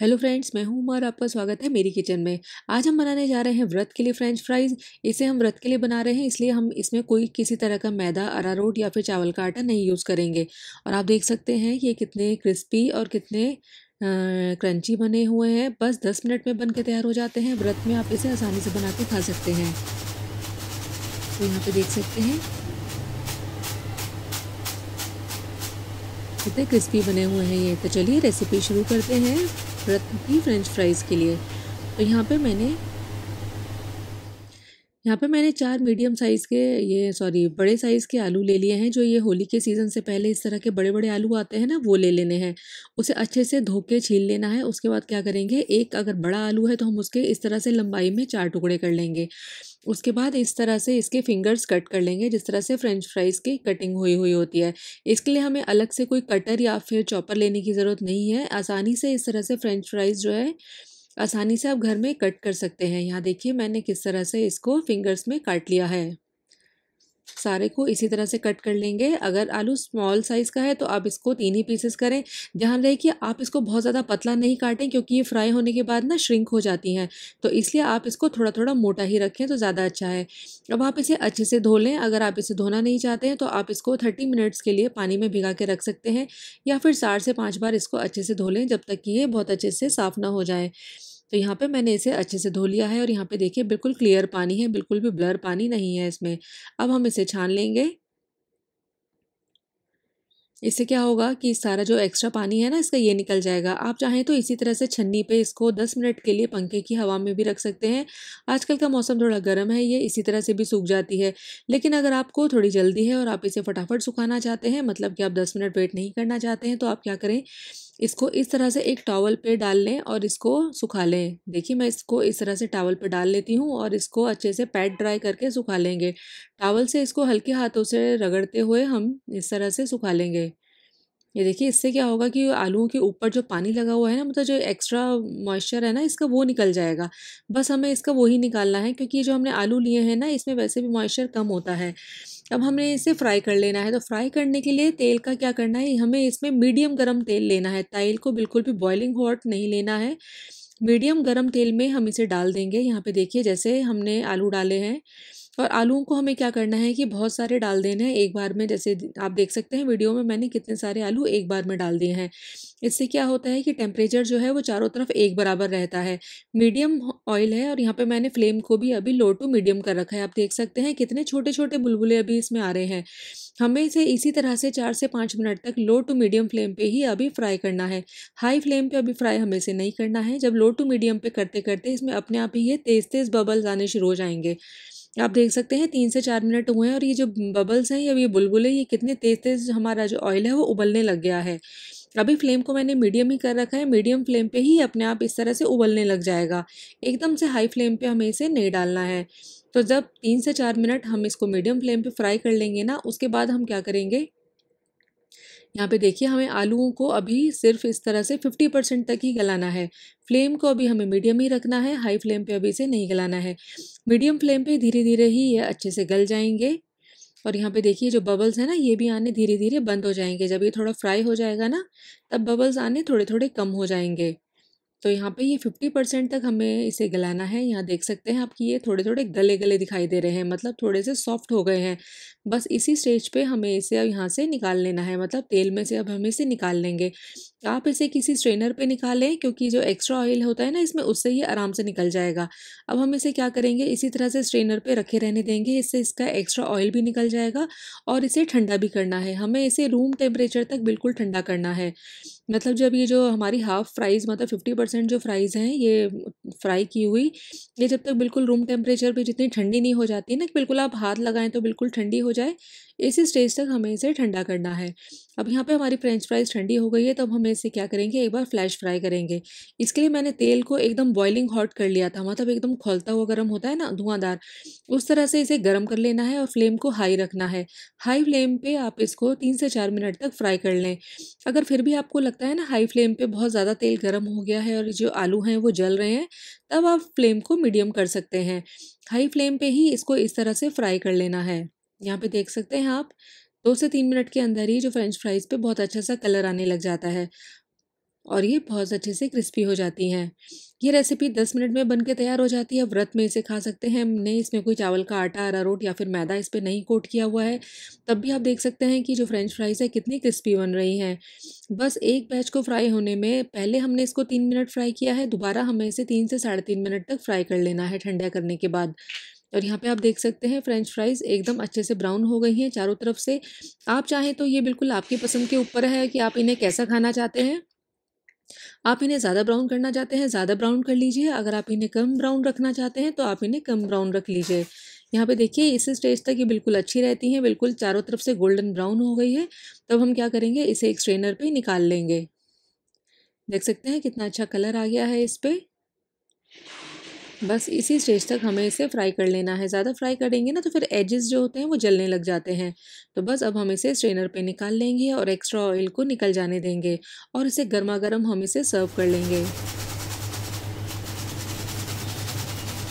hello friends मैं हूं उमर आपका स्वागत है मेरी किचन में आज हम बनाने जा रहे हैं व्रत के लिए फ्रेंच फ्राइज़ इसे हम व्रत के लिए बना रहे हैं इसलिए हम इसमें कोई किसी तरह का मैदा अरारोट या फिर चावल का आटा नहीं यूज़ करेंगे और आप देख सकते हैं ये कितने क्रिस्पी और कितने क्रंची बने हुए हैं बस दस मिनट में बन के तैयार हो जाते हैं व्रत में आप इसे आसानी से बना के खा सकते हैं तो यहाँ पर देख सकते हैं कितने क्रिस्पी बने हुए हैं ये तो चलिए रेसिपी शुरू करते हैं रत्न की फ्रेंच फ्राइज़ के लिए तो यहाँ पे मैंने यहाँ पे मैंने चार मीडियम साइज़ के ये सॉरी बड़े साइज़ के आलू ले लिए हैं जो ये होली के सीज़न से पहले इस तरह के बड़े बड़े आलू आते हैं ना वो ले लेने हैं उसे अच्छे से धो के छील लेना है उसके बाद क्या करेंगे एक अगर बड़ा आलू है तो हम उसके इस तरह से लंबाई में चार टुकड़े कर लेंगे उसके बाद इस तरह से इसके फिंगर्स कट कर लेंगे जिस तरह से फ्रेंच फ्राइज़ की कटिंग हुई हुई होती है इसके लिए हमें अलग से कोई कटर या फिर चॉपर लेने की ज़रूरत नहीं है आसानी से इस तरह से फ्रेंच फ्राइज़ जो है आसानी से आप घर में कट कर सकते हैं यहाँ देखिए मैंने किस तरह से इसको फिंगर्स में काट लिया है सारे को इसी तरह से कट कर लेंगे अगर आलू स्मॉल साइज़ का है तो आप इसको तीन ही पीसेस करें ध्यान रहे कि आप इसको बहुत ज़्यादा पतला नहीं काटें क्योंकि ये फ्राई होने के बाद ना श्रिंक हो जाती हैं तो इसलिए आप इसको थोड़ा थोड़ा मोटा ही रखें तो ज़्यादा अच्छा है अब आप इसे अच्छे से धो लें अगर आप इसे धोना नहीं चाहते हैं तो आप इसको थर्टी मिनट्स के लिए पानी में भिगा के रख सकते हैं या फिर चार से पाँच बार इसको अच्छे से धो लें जब तक कि ये बहुत अच्छे से साफ़ ना हो जाए तो यहाँ पे मैंने इसे अच्छे से धो लिया है और यहाँ पे देखिए बिल्कुल क्लियर पानी है बिल्कुल भी ब्लर पानी नहीं है इसमें अब हम इसे छान लेंगे इससे क्या होगा कि सारा जो एक्स्ट्रा पानी है ना इसका ये निकल जाएगा आप चाहें तो इसी तरह से छन्नी पे इसको 10 मिनट के लिए पंखे की हवा में भी रख सकते हैं आजकल का मौसम थोड़ा गर्म है ये इसी तरह से भी सूख जाती है लेकिन अगर आपको थोड़ी जल्दी है और आप इसे फटाफट सुखाना चाहते हैं मतलब कि आप दस मिनट वेट नहीं करना चाहते हैं तो आप क्या करें इसको इस तरह से एक टॉवल पे डाल लें और इसको सुखा लें देखिए मैं इसको इस तरह से टॉवल पे डाल लेती हूँ और इसको अच्छे से पैड ड्राई करके सुखा लेंगे टॉवल से इसको हल्के हाथों से रगड़ते हुए हम इस तरह से सुखा लेंगे ये देखिए इससे क्या होगा कि आलूओं के ऊपर जो पानी लगा हुआ है ना मतलब जो एक्स्ट्रा मॉइस्चर है ना इसका वो निकल जाएगा बस हमें इसका वही निकालना है क्योंकि जो हमने आलू लिए हैं ना इसमें वैसे भी मॉइस्चर कम होता है अब हमने इसे फ्राई कर लेना है तो फ्राई करने के लिए तेल का क्या करना है हमें इसमें मीडियम गर्म तेल लेना है तेल को बिल्कुल भी बॉइलिंग हॉट नहीं लेना है मीडियम गर्म तेल में हम इसे डाल देंगे यहाँ पे देखिए जैसे हमने आलू डाले हैं और आलूओं को हमें क्या करना है कि बहुत सारे डाल देने हैं एक बार में जैसे आप देख सकते हैं वीडियो में मैंने कितने सारे आलू एक बार में डाल दिए हैं इससे क्या होता है कि टेम्परेचर जो है वो चारों तरफ एक बराबर रहता है मीडियम ऑयल है और यहाँ पे मैंने फ्लेम को भी अभी लो टू मीडियम कर रखा है आप देख सकते हैं कितने छोटे छोटे बुलबुले अभी इसमें आ रहे हैं हमें इसे इसी तरह से चार से पाँच मिनट तक लो टू मीडियम फ्लेम पे ही अभी फ्राई करना है हाई फ्लेम पे अभी फ्राई हमें इसे नहीं करना है जब लो टू मीडियम पे करते करते इसमें अपने आप ही ये तेज़ तेज़ बबल्स आने शुरू हो जाएंगे आप देख सकते हैं तीन से चार मिनट हुए हैं और ये जो बबल्स हैं या ये बुलबुल है ये कितने तेज़ तेज़ हमारा जो ऑयल है वो उबलने लग गया है अभी फ्लेम को मैंने मीडियम ही कर रखा है मीडियम फ्लेम पे ही अपने आप इस तरह से उबलने लग जाएगा एकदम से हाई फ्लेम पे हमें इसे नहीं डालना है तो जब तीन से चार मिनट हम इसको मीडियम फ्लेम पे फ्राई कर लेंगे ना उसके बाद हम क्या करेंगे यहाँ पे देखिए हमें आलूओं को अभी सिर्फ इस तरह से 50 परसेंट तक ही गलाना है फ्लेम को अभी हमें मीडियम ही रखना है हाई फ्लेम पे अभी इसे नहीं गलाना है मीडियम फ्लेम पे धीरे धीरे ही ये अच्छे से गल जाएंगे और यहाँ पे देखिए जो बबल्स हैं ना ये भी आने धीरे धीरे बंद हो जाएंगे जब ये थोड़ा फ्राई हो जाएगा ना तब बबल्स आने थोड़े थोड़े कम हो जाएंगे तो यहाँ पे ये 50 परसेंट तक हमें इसे गलाना है यहाँ देख सकते हैं आपकी ये थोड़े थोड़े गले गले दिखाई दे रहे हैं मतलब थोड़े से सॉफ्ट हो गए हैं बस इसी स्टेज पे हमें इसे अब यहाँ से निकाल लेना है मतलब तेल में से अब हम इसे निकाल लेंगे आप इसे किसी स्ट्रेनर पे निकालें क्योंकि जो एक्स्ट्रा ऑयल होता है ना इसमें उससे ये आराम से निकल जाएगा अब हम इसे क्या करेंगे इसी तरह से स्ट्रेनर पे रखे रहने देंगे इससे इसका एक्स्ट्रा ऑयल भी निकल जाएगा और इसे ठंडा भी करना है हमें इसे रूम टेम्परेचर तक बिल्कुल ठंडा करना है मतलब जब ये जो हमारी हाफ़ फ्राइज़ मतलब फिफ्टी परसेंट जो फ्राइज़ हैं ये फ्राई की हुई ये जब तक बिल्कुल रूम टेम्परेचर पे जितनी ठंडी नहीं हो जाती ना बिल्कुल आप हाथ लगाएं तो बिल्कुल ठंडी हो जाए इसी स्टेज तक हमें इसे ठंडा करना है अब यहाँ पे हमारी फ्रेंच फ्राइज ठंडी हो गई है तो अब हम इसे क्या करेंगे एक बार फ्लैश फ्राई करेंगे इसके लिए मैंने तेल को एकदम बॉइलिंग हॉट कर लिया था मतलब एकदम खोलता हुआ गर्म होता है ना धुआंधार उस तरह से इसे गर्म कर लेना है और फ्लेम को हाई रखना है हाई फ्लेम पर आप इसको तीन से चार मिनट तक फ्राई कर लें अगर फिर भी आपको लगता है ना हाई फ्लेम पर बहुत ज़्यादा तेल गर्म हो गया है और जो आलू हैं वो जल रहे हैं तब आप फ्लेम को मीडियम कर सकते हैं हाई फ्लेम पे ही इसको इस तरह से फ्राई कर लेना है यहाँ पे देख सकते हैं आप दो से तीन मिनट के अंदर ही जो फ्रेंच फ्राइज़ पे बहुत अच्छा सा कलर आने लग जाता है और ये बहुत अच्छे से क्रिस्पी हो जाती हैं ये रेसिपी दस मिनट में बन के तैयार हो जाती है व्रत में इसे खा सकते हैं हमने इसमें कोई चावल का आटा अरारोट या फिर मैदा इस पर नहीं कोट किया हुआ है तब भी आप देख सकते हैं कि जो फ्रेंच फ्राइज़ है कितनी क्रिस्पी बन रही हैं बस एक बैच को फ्राई होने में पहले हमने इसको तीन मिनट फ्राई किया है दोबारा हमें इसे तीन से साढ़े तीन मिनट तक फ्राई कर लेना है ठंडा करने के बाद और यहाँ पे आप देख सकते हैं फ्रेंच फ्राइज़ एकदम अच्छे से ब्राउन हो गई हैं चारों तरफ से आप चाहें तो ये बिल्कुल आपकी पसंद के ऊपर है कि आप इन्हें कैसा खाना चाहते हैं आप इन्हें ज़्यादा ब्राउन करना चाहते हैं ज़्यादा ब्राउन कर लीजिए अगर आप इन्हें कम ब्राउन रखना चाहते हैं तो आप इन्हें कम ब्राउन रख लीजिए यहाँ पे देखिए इस स्टेज तक ये बिल्कुल अच्छी रहती हैं बिल्कुल चारों तरफ से गोल्डन ब्राउन हो गई है तब हम क्या करेंगे इसे एक स्ट्रेनर पे निकाल लेंगे देख सकते हैं कितना अच्छा कलर आ गया है इस पर बस इसी स्टेज तक हमें इसे फ्राई कर लेना है ज़्यादा फ्राई करेंगे ना तो फिर एजेस जो होते हैं वो जलने लग जाते हैं तो बस अब हम इसे स्ट्रेनर पे निकाल लेंगे और एक्स्ट्रा ऑयल को निकल जाने देंगे और इसे गर्मा गर्म हम इसे सर्व कर लेंगे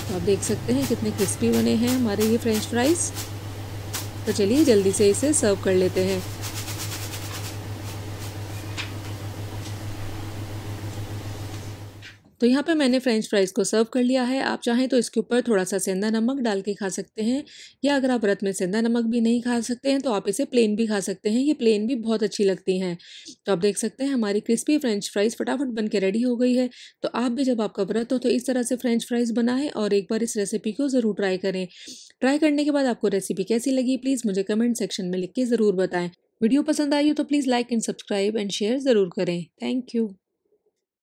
तो आप देख सकते हैं कितने क्रिस्पी बने हैं हमारे ये फ्रेंच फ्राइज़ तो चलिए जल्दी से इसे सर्व कर लेते हैं तो यहाँ पे मैंने फ्रेंच फ्राइज़ को सर्व कर लिया है आप चाहें तो इसके ऊपर थोड़ा सा सेंधा नमक डाल के खा सकते हैं या अगर आप व्रत में सेंधा नमक भी नहीं खा सकते हैं तो आप इसे प्लेन भी खा सकते हैं ये प्लेन भी बहुत अच्छी लगती हैं तो आप देख सकते हैं हमारी क्रिस्पी फ्रेंच फ्राइज़ फटाफट बन के रेडी हो गई है तो आप भी जब आपका व्रत हो तो इस तरह से फ्रेंच फ्राइज़ बनाएं और एक बार इस रेसिपी को ज़रूर ट्राई करें ट्राई करने के बाद आपको रेसिपी कैसी लगी प्लीज़ मुझे कमेंट सेक्शन में लिख के ज़रूर बताएँ वीडियो पसंद आई हो तो please like and subscribe and share ज़रूर करें थैंक यू